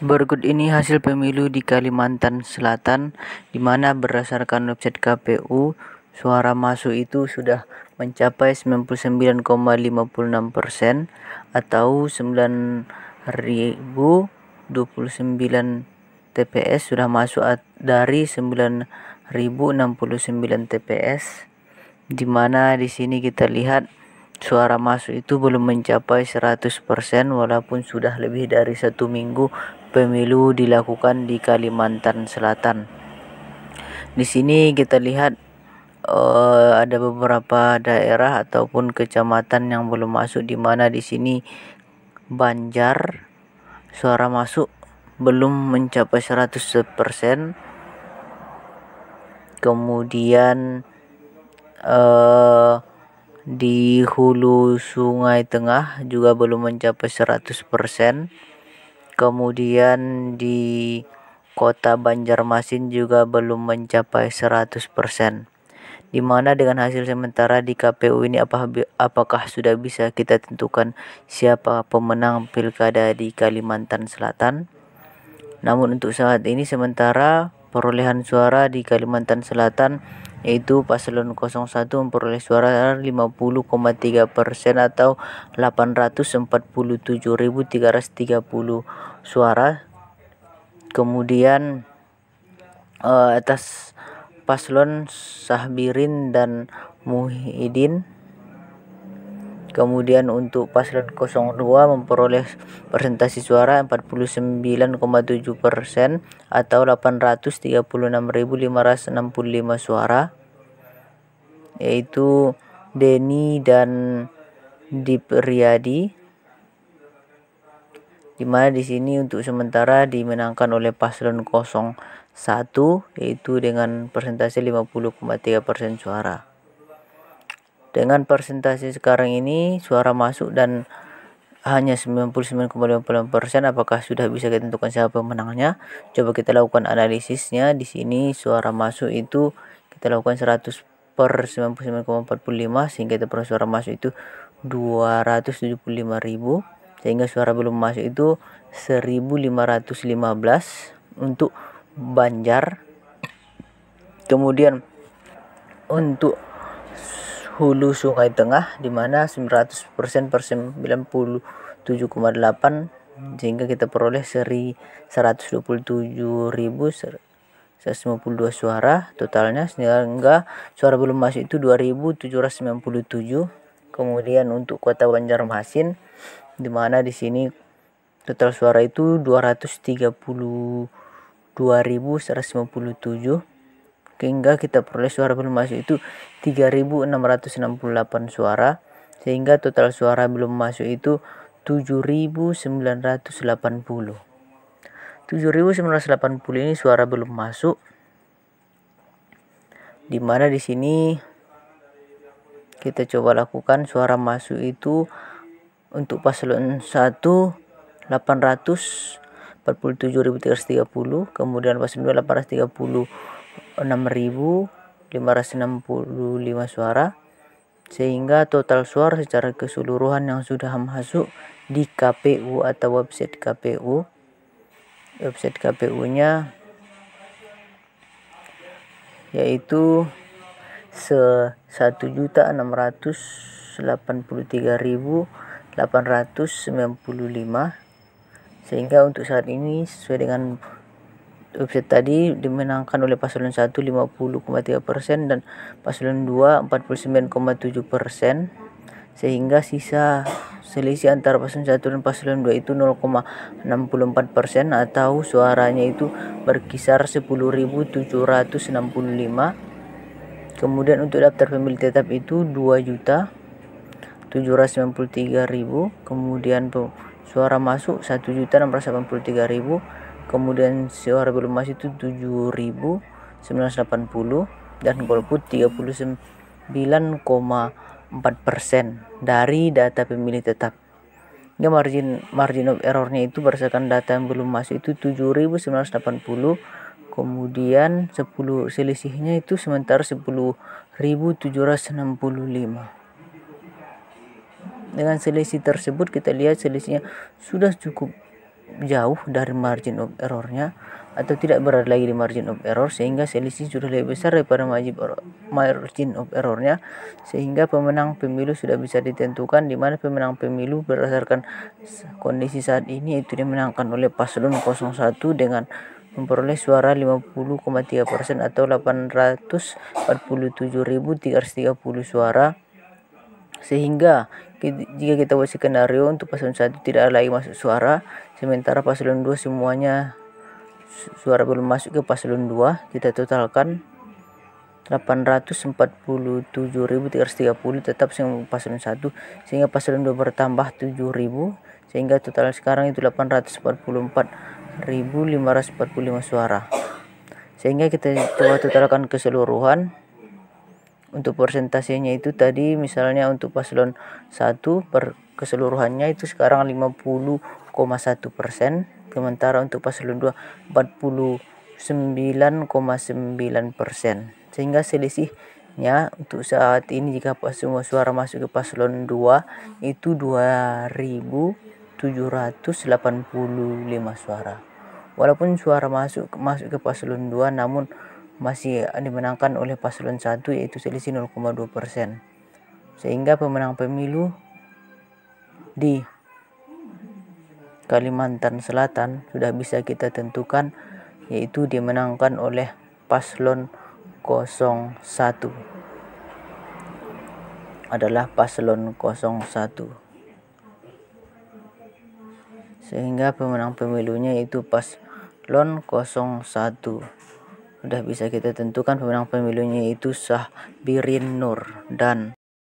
Berikut ini hasil pemilu di Kalimantan Selatan, di mana berdasarkan website KPU, suara masuk itu sudah mencapai 99,56 persen atau 9.029 TPS sudah masuk dari 9.069 TPS, di mana di sini kita lihat suara masuk itu belum mencapai 100% walaupun sudah lebih dari satu minggu pemilu dilakukan di Kalimantan Selatan. Di sini kita lihat uh, ada beberapa daerah ataupun kecamatan yang belum masuk di mana di sini Banjar suara masuk belum mencapai 100%. Kemudian uh, di hulu Sungai Tengah juga belum mencapai 100% kemudian di kota Banjarmasin juga belum mencapai 100%. Di mana dengan hasil sementara di KPU ini apakah sudah bisa kita tentukan siapa pemenang pilkada di Kalimantan Selatan? Namun untuk saat ini sementara perolehan suara di Kalimantan Selatan yaitu paslon 01 memperoleh suara 50,3 persen atau 847.330 suara kemudian uh, atas paslon Sahbirin dan Muhyiddin Kemudian untuk paslon 02 memperoleh persentase suara 49,7 persen atau 836.565 suara yaitu Denny dan Dipriyadi Dimana di sini untuk sementara dimenangkan oleh paslon 01 yaitu dengan persentase 50,3% suara dengan persentase sekarang ini suara masuk dan hanya 99,5% apakah sudah bisa kita tentukan siapa pemenangnya coba kita lakukan analisisnya di sini suara masuk itu kita lakukan 100 per 99,45 sehingga kita peroleh suara masuk itu 275.000 sehingga suara belum masuk itu 1515 untuk Banjar kemudian untuk hulu Sungai Tengah di mana 900% per 97,8 sehingga kita peroleh seri 127.152 suara totalnya sehingga suara belum masuk itu 2797 kemudian untuk kota Banjarmasin di mana di sini total suara itu 2157 sehingga kita peroleh suara belum masuk itu 3668 suara sehingga total suara belum masuk itu 7980 7980 ini suara belum masuk dimana di sini kita coba lakukan suara masuk itu untuk paslon 1 847.330 kemudian paslon 2 830 6.565 suara sehingga total suara secara keseluruhan yang sudah masuk di KPU atau website KPU website KPU-nya yaitu se 1.683.895 sehingga untuk saat ini sesuai dengan website tadi dimenangkan oleh paslon 1 50,3 persen dan paslon 2 49,7 persen sehingga sisa selisih antara paslon 1 dan paslon 2 itu 0,64 persen atau suaranya itu berkisar 10.765 kemudian untuk daftar pemilih tetap itu 2 juta 793.000 kemudian suara masuk 1.683.000 kemudian seor bulu emas itu 7.980 dan golput 39,4 persen dari data pemilih tetap ya margin margin of errornya itu berdasarkan data yang belum masuk itu 7.980 kemudian 10 selisihnya itu sementara 10.765 dengan selisih tersebut kita lihat selisihnya sudah cukup jauh dari margin of errornya atau tidak berada lagi di margin of error sehingga selisih sudah lebih besar daripada margin of errornya sehingga pemenang pemilu sudah bisa ditentukan di mana pemenang pemilu berdasarkan kondisi saat ini itu dimenangkan oleh paslon 01 dengan memperoleh suara 50,3% atau 847.330 suara sehingga jika kita buat skenario untuk paslon satu tidak ada lagi masuk suara sementara paslon 2 semuanya suara belum masuk ke paslon 2 kita totalkan 847.330 tetap paslon 1 sehingga paslon 2 bertambah 7.000 sehingga total sekarang itu 844.545 suara sehingga kita coba totalkan keseluruhan untuk persentasenya itu tadi misalnya untuk paslon 1 per keseluruhannya itu sekarang 50,1 persen sementara untuk paslon 2 49,9 persen sehingga selisihnya untuk saat ini jika semua suara masuk ke paslon 2 itu 2785 suara walaupun suara masuk masuk ke paslon 2 namun masih dimenangkan oleh paslon 1 yaitu selisih 0,2 persen sehingga pemenang pemilu di Kalimantan Selatan sudah bisa kita tentukan yaitu dimenangkan oleh paslon 01 adalah paslon 01 sehingga pemenang pemilunya itu paslon 01 sudah bisa kita tentukan pemenang pemilunya itu Sahbirin Nur dan